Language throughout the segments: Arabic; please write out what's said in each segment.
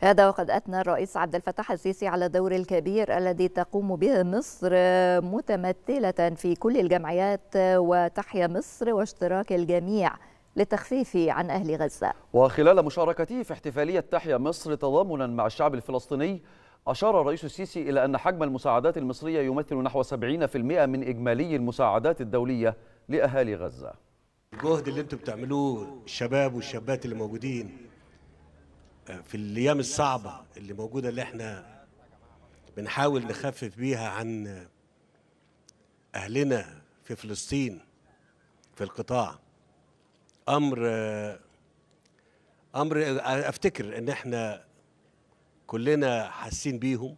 هذا وقد أثنى الرئيس عبد الفتاح السيسي على الدور الكبير الذي تقوم به مصر متمثلة في كل الجمعيات وتحيا مصر واشتراك الجميع للتخفيف عن أهل غزة وخلال مشاركته في احتفالية تحيا مصر تضامنا مع الشعب الفلسطيني أشار الرئيس السيسي إلى أن حجم المساعدات المصرية يمثل نحو 70% من إجمالي المساعدات الدولية لأهالي غزة الجهد اللي انتم بتعملوه الشباب والشابات اللي موجودين في الايام الصعبه اللي موجوده اللي احنا بنحاول نخفف بيها عن اهلنا في فلسطين في القطاع امر امر افتكر ان احنا كلنا حاسين بيهم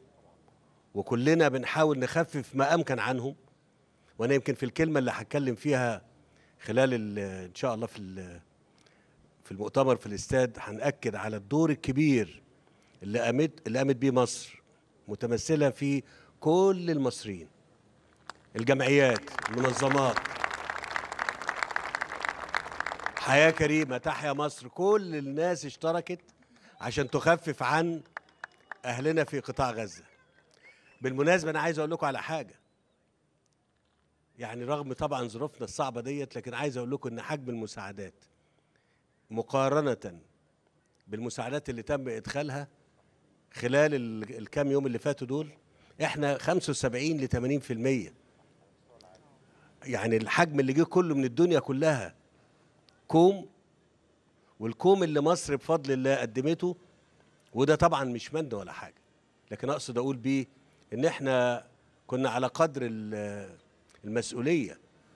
وكلنا بنحاول نخفف ما امكن عنهم وانا يمكن في الكلمه اللي هتكلم فيها خلال ان شاء الله في في المؤتمر في الاستاد هنأكد على الدور الكبير اللي قامت اللي قامت بيه مصر متمثله في كل المصريين الجمعيات المنظمات حياه كريمه تحيا مصر كل الناس اشتركت عشان تخفف عن اهلنا في قطاع غزه بالمناسبه انا عايز اقول لكم على حاجه يعني رغم طبعا ظروفنا الصعبه ديت لكن عايز اقول لكم ان حجم المساعدات مقارنة بالمساعدات اللي تم إدخالها خلال الكام يوم اللي فاتوا دول احنا 75 ل 80% يعني الحجم اللي جه كله من الدنيا كلها كوم والكوم اللي مصر بفضل الله قدمته وده طبعا مش مند ولا حاجه لكن اقصد اقول بيه ان احنا كنا على قدر المسؤوليه